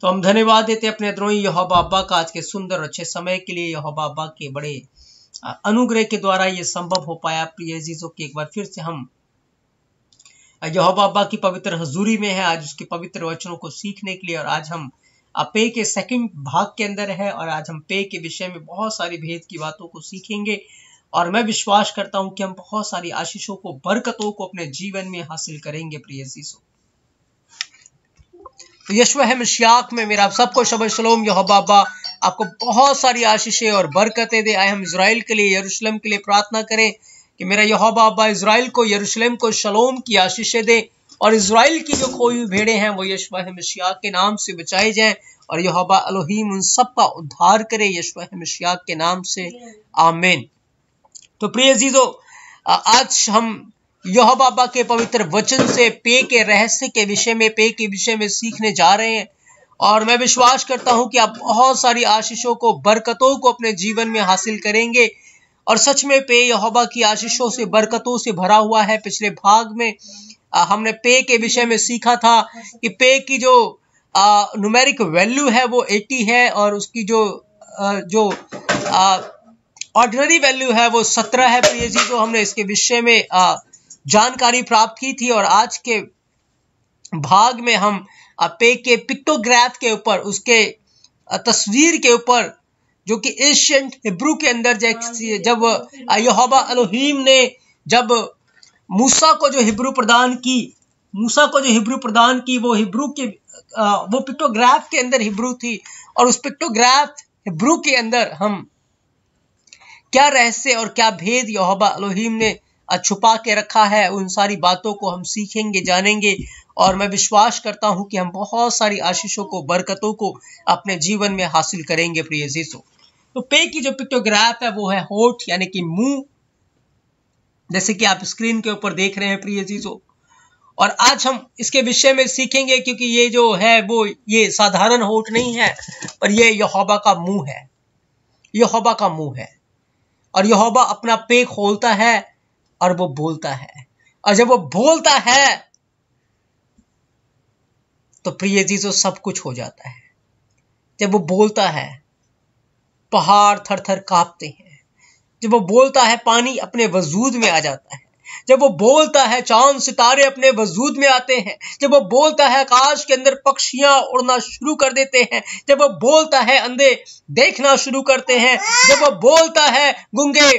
तो हम धन्यवाद देते अपने द्रोही यह बाबा का आज के सुंदर अच्छे समय के लिए यह बाबा के बड़े अनुग्रह के द्वारा ये संभव हो पाया प्रिय जीजों के एक बार फिर से हम यह बाबा की पवित्र हजूरी में है आज उसके पवित्र वचनों को सीखने के लिए और आज हम पे के सेकंड भाग के अंदर है और आज हम पे के विषय में बहुत सारी भेद की बातों को सीखेंगे और मैं विश्वास करता हूं कि हम बहुत सारी आशीषों को बरकतों को अपने जीवन में हासिल करेंगे प्रिय जीसो तो यशव हम शियाक में मेरा आप सबको शब शलोम यह बाबा आपको बहुत सारी आशीषें और बरकतें दे आए हम इसराइल के लिए यरूशलेम के लिए प्रार्थना करें कि मेरा यह बाबा इसराइल को यरूशलेम को शलोम की आशीषें दे और इसराइल की जो खोई भेड़े हैं वो यशवा मशियाक के नाम से बचाए जाए और यहोबा अलोहिम उन सब का उद्धार करे यशवा मशियाक के नाम से आमेन तो प्रिय जीजो आज हम यह बाबा के पवित्र वचन से पे के रहस्य के विषय में पे के विषय में सीखने जा रहे हैं और मैं विश्वास करता हूं कि आप बहुत सारी आशीषों को बरकतों को अपने जीवन में हासिल करेंगे और सच में पे यहोबा की आशीषों से बरकतों से भरा हुआ है पिछले भाग में आ, हमने पे के विषय में सीखा था कि पे की जो नुमेरिक वैल्यू है वो 80 है और उसकी जो आ, जो ऑर्डनरी वैल्यू है वो 17 है प्रिय जी तो हमने इसके विषय में आ, जानकारी प्राप्त की थी और आज के भाग में हम पे के पिक्टोग्राफ के ऊपर उसके तस्वीर के ऊपर जो कि एशियंट हिब्रू के अंदर हाँ जब यहोबा अलोहीम ने जब मूसा को जो हिब्रू प्रदान की मूसा को जो हिब्रू प्रदान की वो हिब्रू के वो पिक्टोग्राफ के अंदर हिब्रू थी और उस पिक्टोग्राफ हिब्रू के अंदर हम क्या रहस्य और क्या भेद यहाबा अलोहीम ने छुपा के रखा है उन सारी बातों को हम सीखेंगे जानेंगे और मैं विश्वास करता हूं कि हम बहुत सारी आशीषों को बरकतों को अपने जीवन में हासिल करेंगे प्रिय जीसो तो पे की जो पिक्टोग्राफ है वो है होठ यानी कि मुंह जैसे कि आप स्क्रीन के ऊपर देख रहे हैं प्रिय जीसो और आज हम इसके विषय में सीखेंगे क्योंकि ये जो है वो ये साधारण होठ नहीं है पर ये यहोबा का मुंह है यहोबा का मुंह है और यहोबा अपना पे खोलता है और वो बोलता है और जब वो बोलता है तो प्रिय जी तो सब कुछ हो जाता है जब वो बोलता है पहाड़ थर थर कांपते हैं जब वो बोलता है पानी अपने वजूद में आ जाता है जब वो बोलता है चांद सितारे अपने वजूद में आते हैं जब वो बोलता है आकाश के अंदर पक्षियां उड़ना शुरू कर देते हैं जब वो बोलता है अंधे देखना शुरू करते हैं जब वो बोलता है गुंगे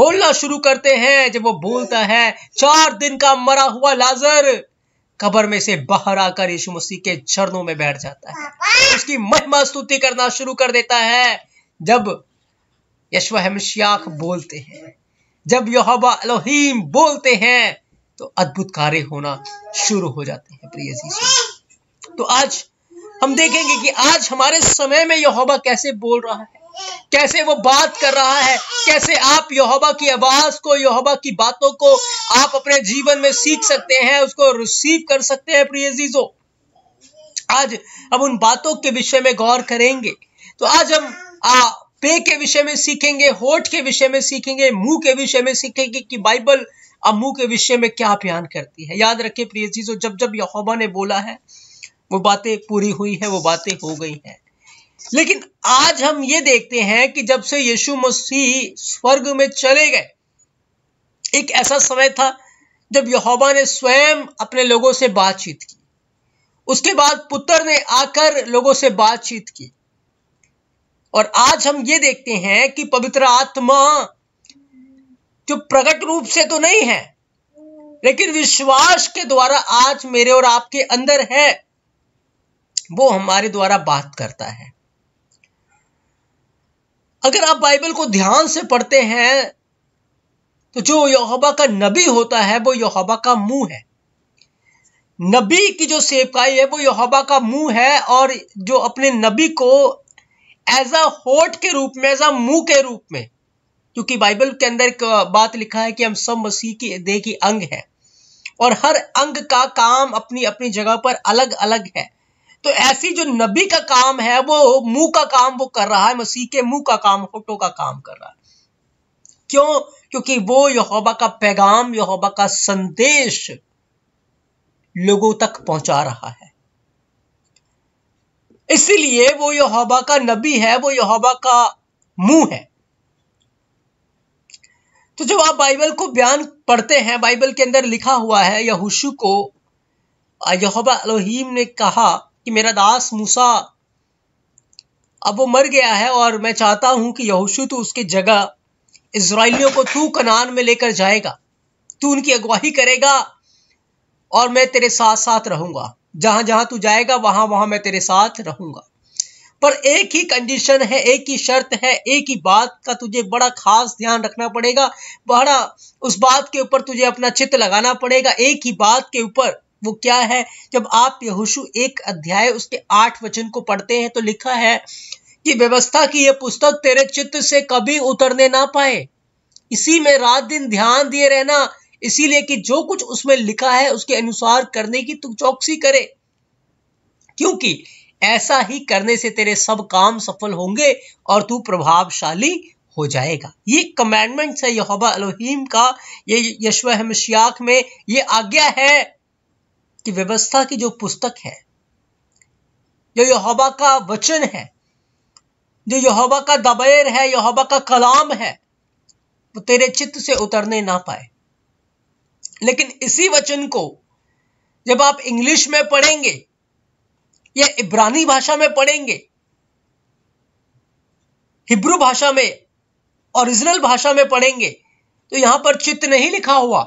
बोलना शुरू करते हैं जब वो बोलता है चार दिन का मरा हुआ लाजर कबर में से बाहर आकर यीशु मसीह के चरणों में बैठ जाता है उसकी महिमा स्तुति करना शुरू कर देता है जब यशवा बोलते हैं जब यहाबा अलोहिम बोलते हैं तो अद्भुत कार्य होना शुरू हो जाते हैं प्रिय तो आज हम देखेंगे कि आज हमारे समय में यहोबा कैसे बोल रहा है कैसे वो बात कर रहा है कैसे आप यहोबा की आवाज को यहोबा की बातों को आप अपने जीवन में सीख सकते हैं उसको रिसीव कर सकते हैं प्रिय जीजो आज हम उन बातों के विषय में गौर करेंगे तो आज हम आ, पे के विषय में सीखेंगे होठ के विषय में सीखेंगे मुंह के विषय में सीखेंगे कि बाइबल अब मुंह के विषय में क्या बयान करती है याद रखे प्रिय चीजों जब जब यहोबा ने बोला है वो बातें पूरी हुई है वो बातें हो गई हैं लेकिन आज हम ये देखते हैं कि जब से यीशु मसीह स्वर्ग में चले गए एक ऐसा समय था जब यहोबा ने स्वयं अपने लोगों से बातचीत की उसके बाद पुत्र ने आकर लोगों से बातचीत की और आज हम ये देखते हैं कि पवित्र आत्मा जो प्रकट रूप से तो नहीं है लेकिन विश्वास के द्वारा आज मेरे और आपके अंदर है वो हमारे द्वारा बात करता है अगर आप बाइबल को ध्यान से पढ़ते हैं तो जो यहोबा का नबी होता है वो यहोबा का मुंह है नबी की जो सेवकाई है वो यहोबा का मुंह है और जो अपने नबी को एज अ होठ के रूप में एज अ मुंह के रूप में क्योंकि बाइबल के अंदर एक बात लिखा है कि हम सब मसीह की देह की अंग है और हर अंग का काम अपनी अपनी जगह पर अलग अलग है तो ऐसी जो नबी का काम है वो मुंह का काम वो कर रहा है मसीह के मुंह का काम होटो का काम कर रहा है क्यों क्योंकि वो यहोबा का पैगाम यहोबा का संदेश लोगों तक पहुंचा रहा है इसलिए वो यहोवा का नबी है वो यहोवा का मुंह है तो जब आप बाइबल को बयान पढ़ते हैं बाइबल के अंदर लिखा हुआ है यहोशु को यहोबा अलोहीम ने कहा कि मेरा दास मूसा अब वो मर गया है और मैं चाहता हूं कि यहोशु तो उसकी जगह इसराइलियों को तू कनान में लेकर जाएगा तू उनकी अगवाही करेगा और मैं तेरे साथ साथ रहूंगा जहां जहां तू जाएगा वहां वहां मैं तेरे साथ रहूंगा पर एक ही कंडीशन है एक ही शर्त है एक ही बात का तुझे बड़ा खास ध्यान रखना पड़ेगा बड़ा उस बात के ऊपर तुझे अपना चित्त लगाना पड़ेगा एक ही बात के ऊपर वो क्या है जब आप यहोशु एक अध्याय उसके आठ वचन को पढ़ते हैं तो लिखा है कि व्यवस्था की यह पुस्तक तेरे चित्त से कभी उतरने ना पाए इसी में रात दिन ध्यान दिए रहना इसीलिए कि जो कुछ उसमें लिखा है उसके अनुसार करने की तू चौकसी करे क्योंकि ऐसा ही करने से तेरे सब काम सफल होंगे और तू प्रभावशाली हो जाएगा ये कमेंडमेंट है यहोबा अलोहीम का ये यशव मशियाक में ये आज्ञा है कि व्यवस्था की जो पुस्तक है जो यहोबा का वचन है जो यहोबा का दबेर है यहोबा का कलाम है वो तेरे चित्त से उतरने ना पाए लेकिन इसी वचन को जब आप इंग्लिश में पढ़ेंगे या इब्रानी भाषा में पढ़ेंगे हिब्रू भाषा में ओरिजिनल भाषा में पढ़ेंगे तो यहां पर चित्त नहीं लिखा हुआ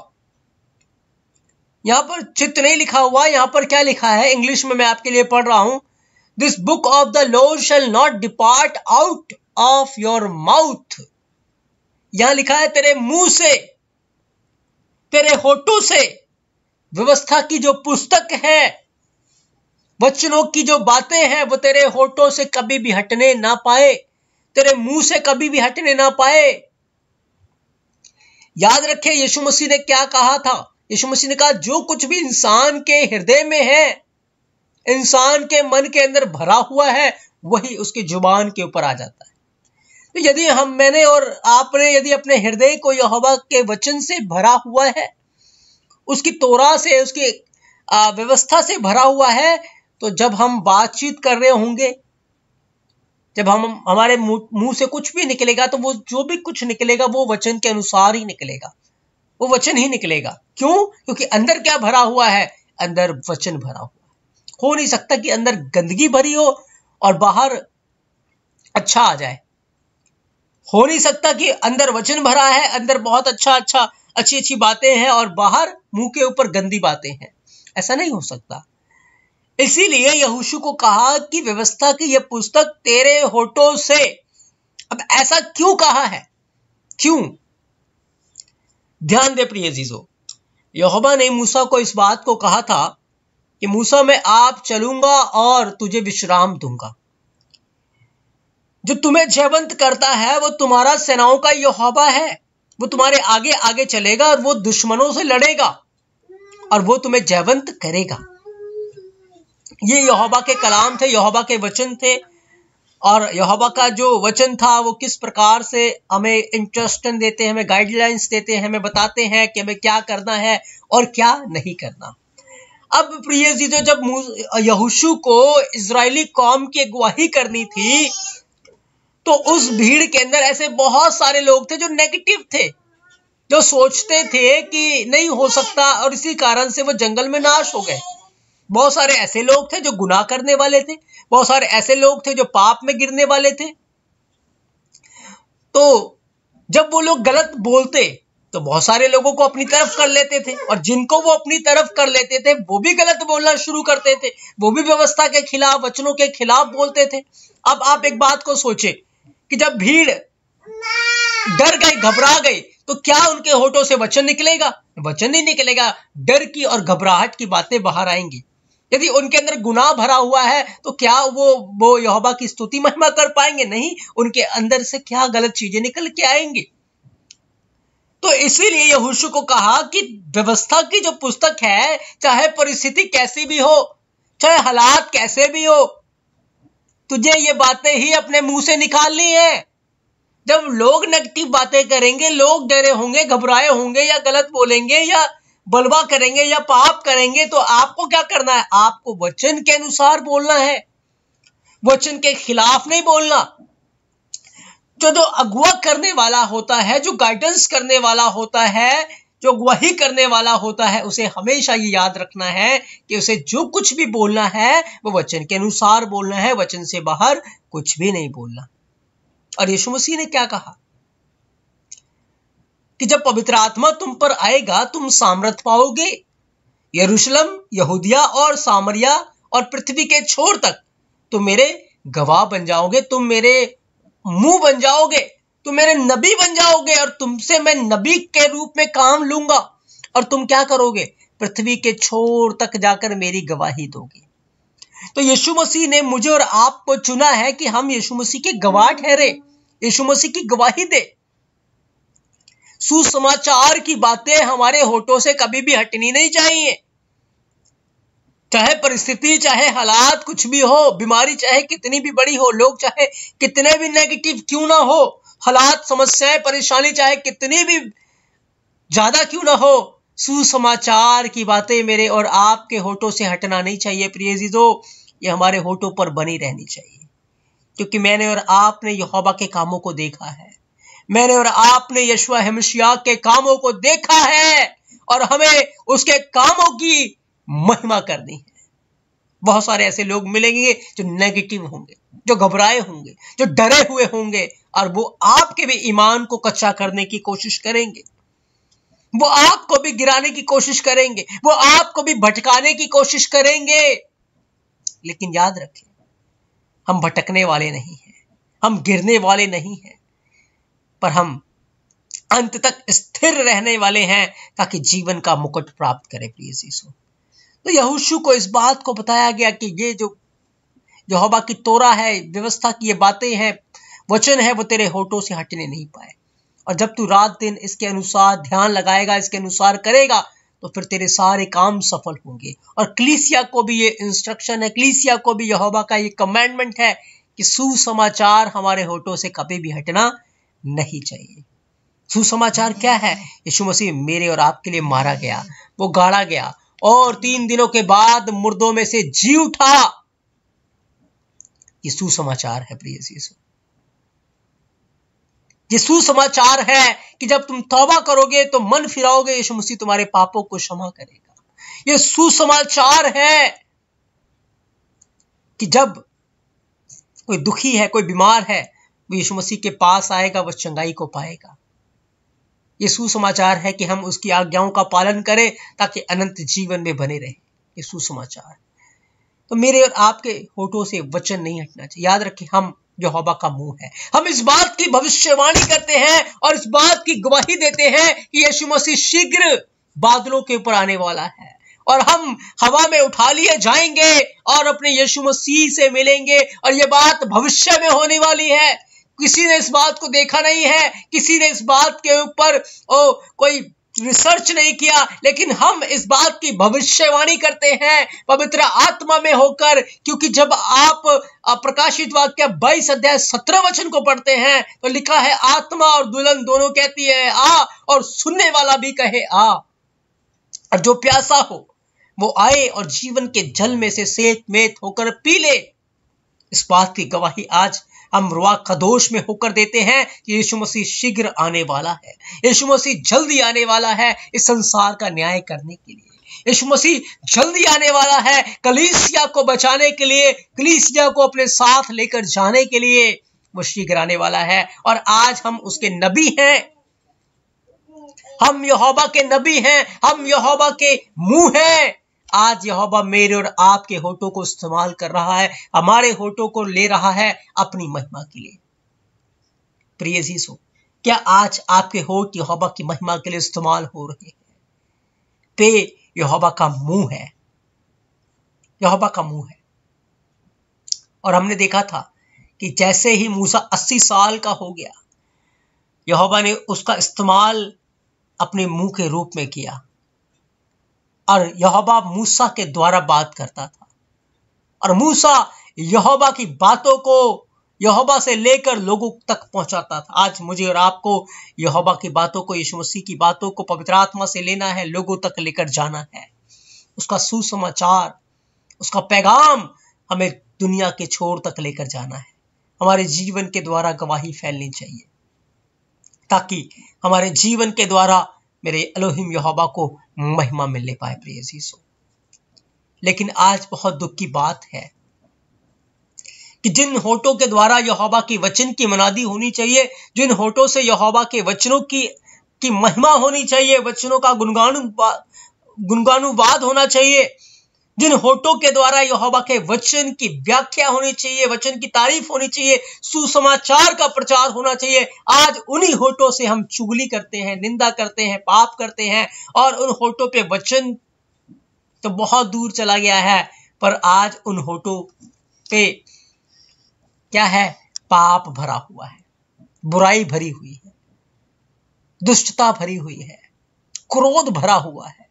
यहां पर चित्त नहीं लिखा हुआ यहां पर क्या लिखा है इंग्लिश में मैं आपके लिए पढ़ रहा हूं this book of the lord shall not depart out of your mouth यहां लिखा है तेरे मुंह से तेरे होटू से व्यवस्था की जो पुस्तक है वचनों की जो बातें हैं वो तेरे होठों से कभी भी हटने ना पाए तेरे मुंह से कभी भी हटने ना पाए याद रखे यीशु मसीह ने क्या कहा था यीशु मसीह ने कहा जो कुछ भी इंसान के हृदय में है इंसान के मन के अंदर भरा हुआ है वही उसकी जुबान के ऊपर आ जाता है यदि हम मैंने और आपने यदि अपने हृदय को यहोवा के वचन से भरा हुआ है उसकी तोरा से उसकी व्यवस्था से भरा हुआ है तो जब हम बातचीत कर रहे होंगे जब हम हमारे मुंह से कुछ भी निकलेगा तो वो जो भी कुछ निकलेगा वो वचन के अनुसार ही निकलेगा वो वचन ही निकलेगा क्यों क्योंकि अंदर क्या भरा हुआ है अंदर वचन भरा हुआ है हो नहीं सकता कि अंदर गंदगी भरी हो और बाहर अच्छा आ जाए हो नहीं सकता कि अंदर वचन भरा है अंदर बहुत अच्छा अच्छा अच्छी अच्छी बातें हैं और बाहर मुंह के ऊपर गंदी बातें हैं ऐसा नहीं हो सकता इसीलिए यहूशु को कहा कि व्यवस्था की यह पुस्तक तेरे होठों से अब ऐसा क्यों कहा है क्यों ध्यान दे प्रिय जीजो यहोबा ने मूसा को इस बात को कहा था कि मूसा मैं आप चलूंगा और तुझे विश्राम दूंगा जो तुम्हें जयवंत करता है वो तुम्हारा सेनाओं का यहोबा है वो तुम्हारे आगे आगे चलेगा और वो दुश्मनों से लड़ेगा और वो तुम्हें जयवंत करेगा ये यहोबा के कलाम थे यहोबा के वचन थे और यहोबा का जो वचन था वो किस प्रकार से हमें इंटरेस्टन देते हैं हमें गाइडलाइंस देते हैं हमें बताते हैं कि हमें क्या करना है और क्या नहीं करना अब प्रिय जीजो जब यहूशू को इसराइली कौम की अगुवाही करनी थी तो उस भीड़ के अंदर ऐसे बहुत सारे लोग थे जो नेगेटिव थे जो सोचते थे कि नहीं हो सकता और इसी कारण से वो जंगल में नाश हो गए बहुत सारे ऐसे लोग थे जो गुनाह करने वाले थे बहुत सारे ऐसे लोग थे जो पाप में गिरने वाले थे तो जब वो लोग गलत बोलते तो बहुत सारे लोगों को अपनी तरफ कर लेते थे और जिनको वो अपनी तरफ कर लेते थे वो भी गलत बोलना शुरू करते थे वो भी व्यवस्था के खिलाफ वचनों के खिलाफ बोलते थे अब आप एक बात को सोचे कि जब भीड़ डर गई घबरा गई तो क्या उनके होठों से वचन निकलेगा वचन नहीं निकलेगा डर की और घबराहट की बातें बाहर आएंगी यदि उनके अंदर गुनाह भरा हुआ है तो क्या वो वो योबा की स्तुति महिमा कर पाएंगे नहीं उनके अंदर से क्या गलत चीजें निकल के आएंगी तो इसीलिए यहूशु को कहा कि व्यवस्था की जो पुस्तक है चाहे परिस्थिति कैसी भी हो चाहे हालात कैसे भी हो तुझे ये बातें ही अपने मुंह से निकालनी है जब लोग नेगेटिव बातें करेंगे लोग डरे होंगे घबराए होंगे या गलत बोलेंगे या बलवा करेंगे या पाप करेंगे तो आपको क्या करना है आपको वचन के अनुसार बोलना है वचन के खिलाफ नहीं बोलना जो जो तो अगुआ करने वाला होता है जो गाइडेंस करने वाला होता है जो वही करने वाला होता है उसे हमेशा ये याद रखना है कि उसे जो कुछ भी बोलना है वो वचन के अनुसार बोलना है वचन से बाहर कुछ भी नहीं बोलना और यीशु मसीह ने क्या कहा कि जब पवित्र आत्मा तुम पर आएगा तुम सामर्थ पाओगे यरूशलेम यहूदिया और सामरिया और पृथ्वी के छोर तक तुम मेरे गवाह बन जाओगे तुम मेरे मुंह बन जाओगे तुम मेरे नबी बन जाओगे और तुमसे मैं नबी के रूप में काम लूंगा और तुम क्या करोगे पृथ्वी के छोर तक जाकर मेरी गवाही दोगे तो यीशु मसीह ने मुझे और आपको चुना है कि हम यीशु मसीह के गवाह ठहरे यीशु मसीह की गवाही दे सुसमाचार की बातें हमारे होठों से कभी भी हटनी नहीं चाहिए चाहे परिस्थिति चाहे हालात कुछ भी हो बीमारी चाहे कितनी भी बड़ी हो लोग चाहे कितने भी नेगेटिव क्यों ना हो हालात समस्याएं परेशानी चाहे कितनी भी ज्यादा क्यों ना हो सुसमाचार की बातें मेरे और आपके होठों से हटना नहीं चाहिए प्रिय जीजो ये हमारे होठों पर बनी रहनी चाहिए क्योंकि मैंने और आपने यहोवा के कामों को देखा है मैंने और आपने यशवा हमशिया के कामों को देखा है और हमें उसके कामों की महिमा करनी है बहुत सारे ऐसे लोग मिलेंगे जो नेगेटिव होंगे जो घबराए होंगे जो डरे हुए होंगे और वो आपके भी ईमान को कच्चा करने की कोशिश करेंगे वो आपको भी गिराने की कोशिश करेंगे वो आपको भी भटकाने की कोशिश करेंगे लेकिन याद रखें हम भटकने वाले नहीं हैं हम गिरने वाले नहीं हैं पर हम अंत तक स्थिर रहने वाले हैं ताकि जीवन का मुकुट प्राप्त करें प्लीज यीशु तो यहूशु को इस बात को बताया गया कि ये जो यहोवा की तोरा है व्यवस्था की ये बातें हैं वचन है वो तेरे होठों से हटने नहीं पाए और जब तू रात दिन इसके अनुसार ध्यान लगाएगा इसके अनुसार करेगा तो फिर तेरे सारे काम सफल होंगे और क्लीसिया को भी ये इंस्ट्रक्शन है क्लीसिया को भी यहोबा का ये कमेंडमेंट है कि सुसमाचार हमारे होठों से कभी भी हटना नहीं चाहिए सुसमाचार क्या है यीशु मसीह मेरे और आपके लिए मारा गया वो गाड़ा गया और तीन दिनों के बाद मुर्दों में से जी उठा ये सुसमाचार है प्रिय यीशु ये सुसमाचार है कि जब तुम तौबा करोगे तो मन फिराओगे यीशु मसीह तुम्हारे पापों को क्षमा करेगा ये सुसमाचार है कि जब कोई दुखी है कोई बीमार है वो यीशु मसीह के पास आएगा वह चंगाई को पाएगा ये सुसमाचार है कि हम उसकी आज्ञाओं का पालन करें ताकि अनंत जीवन में बने रहे ये सुसमाचार तो मेरे और आपके होठों से वचन नहीं हटना चाहिए याद रखें हम यहोवा का मुंह है हम इस बात की भविष्यवाणी करते हैं और इस बात की गवाही देते हैं कि यीशु मसीह शीघ्र बादलों के ऊपर आने वाला है और हम हवा में उठा लिए जाएंगे और अपने यीशु मसीह से मिलेंगे और ये बात भविष्य में होने वाली है किसी ने इस बात को देखा नहीं है किसी ने इस बात के ऊपर ओ कोई रिसर्च नहीं किया लेकिन हम इस बात की भविष्यवाणी करते हैं पवित्र आत्मा में होकर क्योंकि जब आप प्रकाशित वाक्य बाईस अध्याय सत्रह वचन को पढ़ते हैं तो लिखा है आत्मा और दुल्हन दोनों कहती है आ और सुनने वाला भी कहे आ और जो प्यासा हो वो आए और जीवन के जल में से सेत मेत होकर पी ले इस बात की गवाही आज हम रुआ खदोश में होकर देते हैं कि यीशु मसीह शीघ्र आने वाला है यीशु मसीह जल्दी आने वाला है इस संसार का न्याय करने के लिए यीशु मसीह जल्दी आने वाला है कलीसिया को बचाने के लिए कलीसिया को अपने साथ लेकर जाने के लिए वो शीघ्र आने वाला है और आज हम उसके नबी हैं हम यहोवा के नबी हैं हम यहोवा के मुंह हैं आज यहोवा मेरे और आपके होठों को इस्तेमाल कर रहा है हमारे होठों को ले रहा है अपनी महिमा के लिए प्रिय जीसो क्या आज आपके होठ यहोवा की महिमा के लिए इस्तेमाल हो रहे हैं पे यहोवा का मुंह है यहोवा का मुंह है और हमने देखा था कि जैसे ही मूसा 80 साल का हो गया यहोवा ने उसका इस्तेमाल अपने मुंह के रूप में किया और यहोबा मूसा के द्वारा बात करता था और मूसा यहोबा की बातों को यहोबा से लेकर लोगों तक पहुंचाता था आज मुझे और आपको यहोबा की बातों को यीशु मसीह की बातों को पवित्र आत्मा से लेना है लोगों तक लेकर जाना है उसका सुसमाचार उसका पैगाम हमें दुनिया के छोर तक लेकर जाना है हमारे जीवन के द्वारा गवाही फैलनी चाहिए ताकि हमारे जीवन के द्वारा मेरे अलोहिम यहोवा को महिमा मिलने पाए प्रिय जीसो लेकिन आज बहुत दुख की बात है कि जिन होटो के द्वारा यहोबा के वचन की मनादी होनी चाहिए जिन होटो से यहोबा के वचनों की की महिमा होनी चाहिए वचनों का गुणगानु गुणगानुवाद होना चाहिए जिन होटो के द्वारा यहोवा के वचन की व्याख्या होनी चाहिए वचन की तारीफ होनी चाहिए सुसमाचार का प्रचार होना चाहिए आज उन्हीं होटो से हम चुगली करते हैं निंदा करते हैं पाप करते हैं और उन होटो पे वचन तो बहुत दूर चला गया है पर आज उन होटो पे क्या है पाप भरा हुआ है बुराई भरी हुई है दुष्टता भरी हुई है क्रोध भरा हुआ है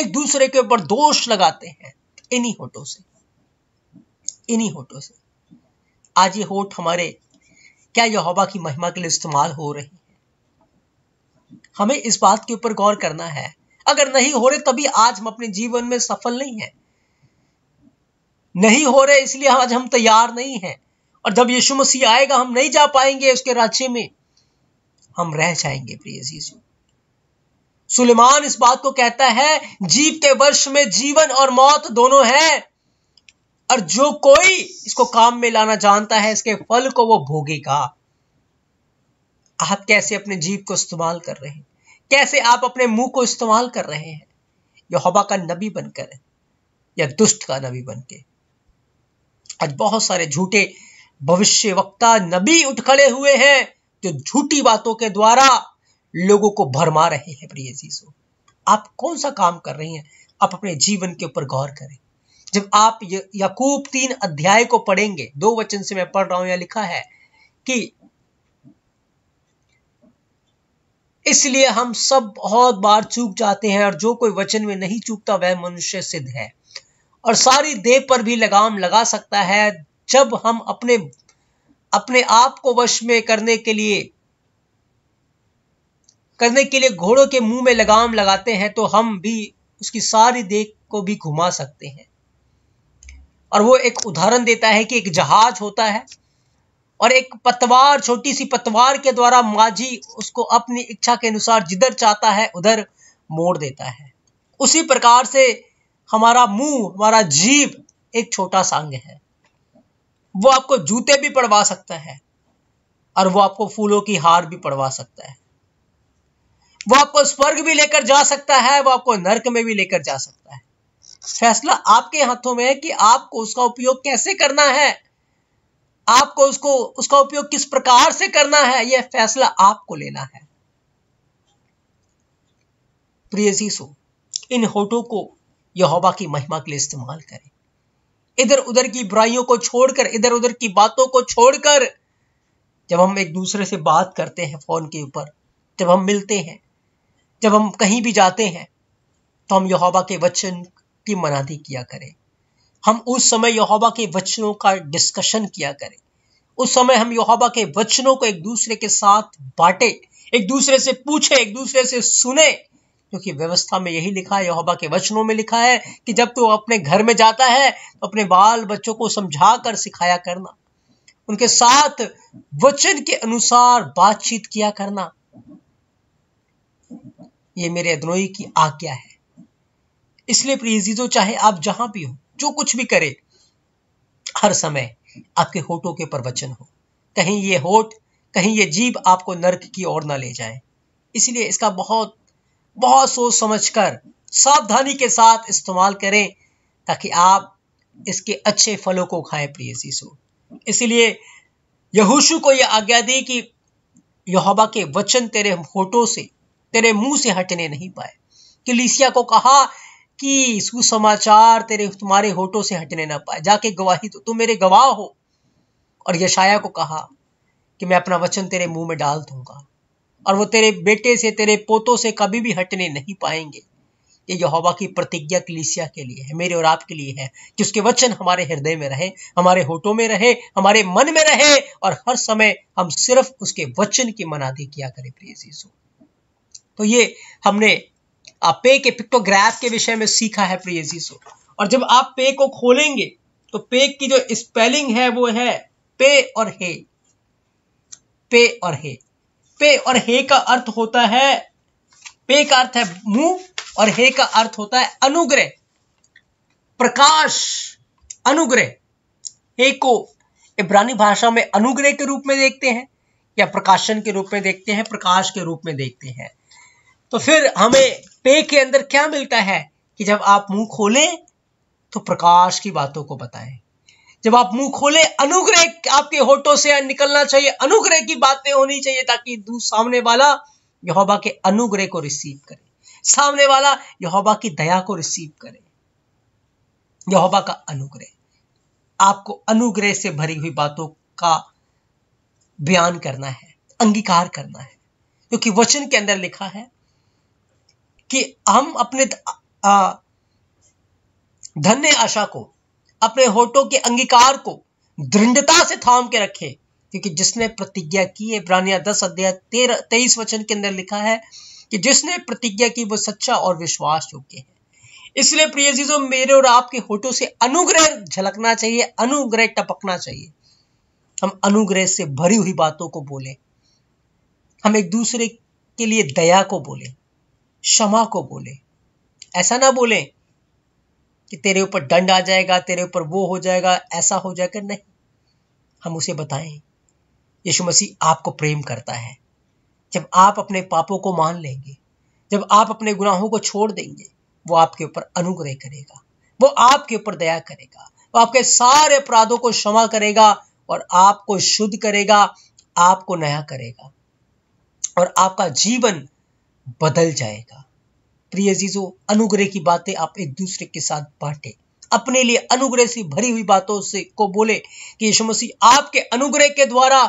एक दूसरे के ऊपर दोष लगाते हैं इन्हीं होठों से इन्हीं होठों से आज ये होठ हमारे क्या यहोवा की महिमा के लिए इस्तेमाल हो रहे हैं हमें इस बात के ऊपर गौर करना है अगर नहीं हो रहे तभी आज हम अपने जीवन में सफल नहीं है नहीं हो रहे इसलिए आज हम तैयार नहीं हैं और जब यीशु मसीह आएगा हम नहीं जा पाएंगे उसके राज्य में हम रह जाएंगे प्रिय जीजू सुलेमान इस बात को कहता है जीव के वर्ष में जीवन और मौत दोनों है और जो कोई इसको काम में लाना जानता है इसके फल को वो भोगेगा आप कैसे अपने जीव को इस्तेमाल कर रहे हैं कैसे आप अपने मुंह को इस्तेमाल कर रहे हैं यहोवा का नबी बनकर या दुष्ट का नबी बनके आज बहुत सारे झूठे भविष्य वक्ता नबी उठ खड़े हुए हैं जो झूठी बातों के द्वारा लोगों को भरमा रहे हैं प्रिय जीसो आप कौन सा काम कर रही हैं आप अपने जीवन के ऊपर गौर करें जब आप यकूब तीन अध्याय को पढ़ेंगे दो वचन से मैं पढ़ रहा हूं या लिखा है कि इसलिए हम सब बहुत बार चूक जाते हैं और जो कोई वचन में नहीं चूकता वह मनुष्य सिद्ध है और सारी देह पर भी लगाम लगा सकता है जब हम अपने अपने आप को वश में करने के लिए करने के लिए घोड़ों के मुंह में लगाम लगाते हैं तो हम भी उसकी सारी देख को भी घुमा सकते हैं और वो एक उदाहरण देता है कि एक जहाज होता है और एक पतवार छोटी सी पतवार के द्वारा माझी उसको अपनी इच्छा के अनुसार जिधर चाहता है उधर मोड़ देता है उसी प्रकार से हमारा मुंह हमारा जीव एक छोटा सांग है वो आपको जूते भी पड़वा सकता है और वो आपको फूलों की हार भी पड़वा सकता है वो आपको स्वर्ग भी लेकर जा सकता है वो आपको नर्क में भी लेकर जा सकता है फैसला आपके हाथों में है कि आपको उसका उपयोग कैसे करना है आपको उसको उसका उपयोग किस प्रकार से करना है यह फैसला आपको लेना है प्रिय इन होठों को यहोबा की महिमा के लिए इस्तेमाल करें इधर उधर की बुराइयों को छोड़कर इधर उधर की बातों को छोड़कर जब हम एक दूसरे से बात करते हैं फोन के ऊपर जब हम मिलते हैं जब हम कहीं भी जाते हैं तो हम यहोबा के वचन की मनादी किया करें हम उस समय यहोबा के वचनों का डिस्कशन किया करें उस समय हम यहोबा के वचनों को एक दूसरे के साथ बांटे एक दूसरे से पूछे एक दूसरे से सुने क्योंकि व्यवस्था में यही लिखा है यहोबा के वचनों में लिखा है कि जब तू तो अपने घर में जाता है तो अपने बाल बच्चों को समझा कर सिखाया करना उनके साथ वचन के अनुसार बातचीत किया करना ये मेरे अदनोई की आज्ञा है इसलिए प्रियजीजो चाहे आप जहां भी हो जो कुछ भी करे हर समय आपके होठों के प्रवचन हो कहीं ये होठ कहीं ये जीव आपको नर्क की ओर ना ले जाए इसलिए इसका बहुत बहुत सोच समझकर सावधानी के साथ इस्तेमाल करें ताकि आप इसके अच्छे फलों को खाएं प्रिय सीसो इसलिए यहूशु को यह आज्ञा दी कि यहोबा के वचन तेरे होठों से तेरे मुंह से हटने नहीं पाए किलिसिया को कहा कि सुसमाचार तेरे तुम्हारे होठों से हटने ना पाए जाके गवाही तो तुम मेरे गवाह हो और यशाया को कहा कि मैं अपना वचन तेरे मुंह में डाल दूंगा और वो तेरे बेटे से तेरे पोतों से कभी भी हटने नहीं पाएंगे ये यहोवा की प्रतिज्ञा क्लिसिया के लिए है मेरे और आपके लिए है कि उसके वचन हमारे हृदय में रहे हमारे होठों में रहे हमारे मन में रहे और हर समय हम सिर्फ उसके वचन की मनादी किया करें प्रिय यीशु तो ये हमने पे के पिक्टोग्राफ के विषय में सीखा है प्रिय सो और जब आप पे को खोलेंगे तो पे की जो स्पेलिंग है वो है पे और हे पे और हे पे और हे का अर्थ होता है पे का अर्थ है मुंह और हे का अर्थ होता है अनुग्रह प्रकाश अनुग्रह हे को इब्रानी भाषा में अनुग्रह के रूप में देखते हैं या प्रकाशन के रूप में देखते हैं प्रकाश के रूप में देखते हैं तो फिर हमें पे के अंदर क्या मिलता है कि जब आप मुंह खोले तो प्रकाश की बातों को बताएं जब आप मुंह खोले अनुग्रह आपके होठों से निकलना चाहिए अनुग्रह की बातें होनी चाहिए ताकि सामने वाला यहोबा के अनुग्रह को रिसीव करे सामने वाला यहोबा की दया को रिसीव करे यहोबा का अनुग्रह आपको अनुग्रह से भरी हुई बातों का बयान करना है अंगीकार करना है क्योंकि वचन के अंदर लिखा है कि हम अपने धन्य आशा को अपने होठों के अंगीकार को दृढ़ता से थाम के रखें क्योंकि जिसने प्रतिज्ञा की इब्रानिया दस अध्याय तेरह तेईस वचन के अंदर लिखा है कि जिसने प्रतिज्ञा की वो सच्चा और विश्वास योग्य है इसलिए प्रिय जीजो मेरे और आपके होठों से अनुग्रह झलकना चाहिए अनुग्रह टपकना चाहिए हम अनुग्रह से भरी हुई बातों को बोले हम एक दूसरे के लिए दया को बोले क्षमा को बोले ऐसा ना बोले कि तेरे ऊपर दंड आ जाएगा तेरे ऊपर वो हो जाएगा ऐसा हो जाएगा नहीं हम उसे बताएं यीशु मसीह आपको प्रेम करता है जब आप अपने पापों को मान लेंगे जब आप अपने गुनाहों को छोड़ देंगे वो आपके ऊपर अनुग्रह करेगा वो आपके ऊपर दया करेगा वो आपके सारे अपराधों को क्षमा करेगा और आपको शुद्ध करेगा आपको नया करेगा और आपका जीवन बदल जाएगा प्रिय जीजो अनुग्रह की बातें आप एक दूसरे के साथ बांटे अपने लिए अनुग्रह से भरी हुई बातों से को बोले कि यीशु मसीह आपके अनुग्रह के द्वारा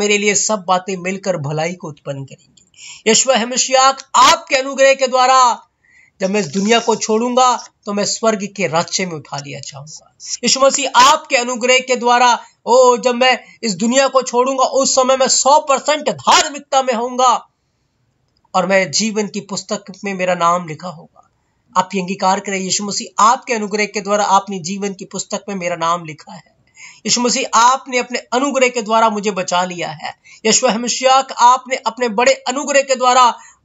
मेरे लिए सब बातें मिलकर भलाई को उत्पन्न करेंगी यशवा हमेशियाक आपके अनुग्रह के द्वारा जब मैं इस दुनिया को छोड़ूंगा तो मैं स्वर्ग के राज्य में उठा लिया जाऊंगा यशु मसीह आपके अनुग्रह के द्वारा ओ जब मैं इस दुनिया को छोड़ूंगा उस समय मैं सौ परसेंट धार्मिकता में होऊंगा और मैं जीवन की पुस्तक में मेरा नाम लिखा होगा आप ये अंगीकार करें यीशु मसीह आपके अनुग्रह के द्वारा आपने जीवन की पुस्तक में मेरा नाम लिखा है यीशु मसीह आपने अपने अनुग्रह के द्वारा मुझे बचा लिया है यशु हमशियाक आपने अपने बड़े अनुग्रह के द्वारा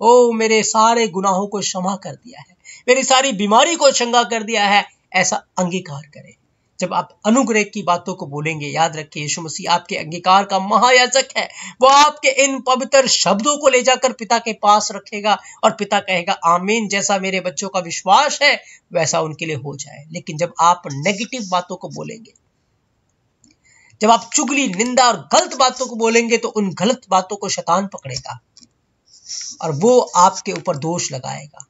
ओ मेरे सारे गुनाहों को क्षमा कर दिया है मेरी सारी बीमारी को चंगा कर दिया है ऐसा अंगीकार करें जब आप अनुग्रह की बातों को बोलेंगे याद रखें यीशु मसीह आपके अंगीकार का महायाजक है वो आपके इन पवित्र शब्दों को ले जाकर पिता के पास रखेगा और पिता कहेगा आमीन जैसा मेरे बच्चों का विश्वास है वैसा उनके लिए हो जाए लेकिन जब आप नेगेटिव बातों को बोलेंगे जब आप चुगली निंदा और गलत बातों को बोलेंगे तो उन गलत बातों को शैतान पकड़ेगा और वो आपके ऊपर दोष लगाएगा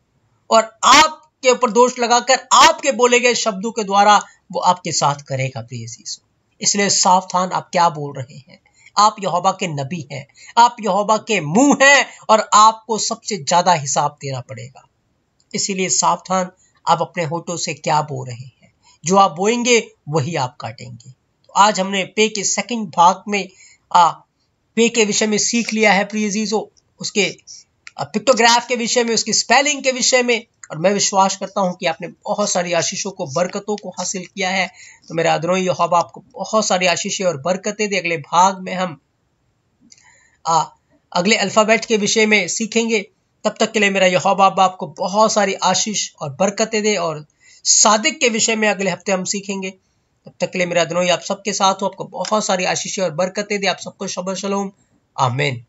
और आपके ऊपर दोष लगाकर आपके बोले गए शब्दों के द्वारा वो आपके साथ करेगा प्रेज यीशु इसलिए सावधान आप क्या बोल रहे हैं आप यहोबा के नबी हैं आप यहोबा के मुंह हैं और आपको सबसे ज्यादा हिसाब देना पड़ेगा इसीलिए सावधान आप अपने होठों से क्या बो रहे हैं जो आप बोएंगे वही आप काटेंगे तो आज हमने पे के सेकंड भाग में आ, पे के विषय में सीख लिया है प्रियजीजो उसके पिक्टोग्राफ के विषय में उसकी स्पेलिंग के विषय में और मैं विश्वास करता हूँ कि आपने बहुत सारी आशीषों को बरकतों को हासिल किया है तो मेरा अदरों हब आपको बहुत सारी आशीषें और बरकतें दे अगले भाग में हम आ, अगले अल्फ़ाबेट के विषय में सीखेंगे तब तक के लिए मेरा यह हब आपको बहुत सारी आशीष और बरकतें दे और सादिक के विषय में अगले हफ्ते हम सीखेंगे तब तक के लिए मेरा ही आप सबके साथ हो आपको बहुत सारी आशीषें और बरकतें दे आप सबको शबा शलोम आमेन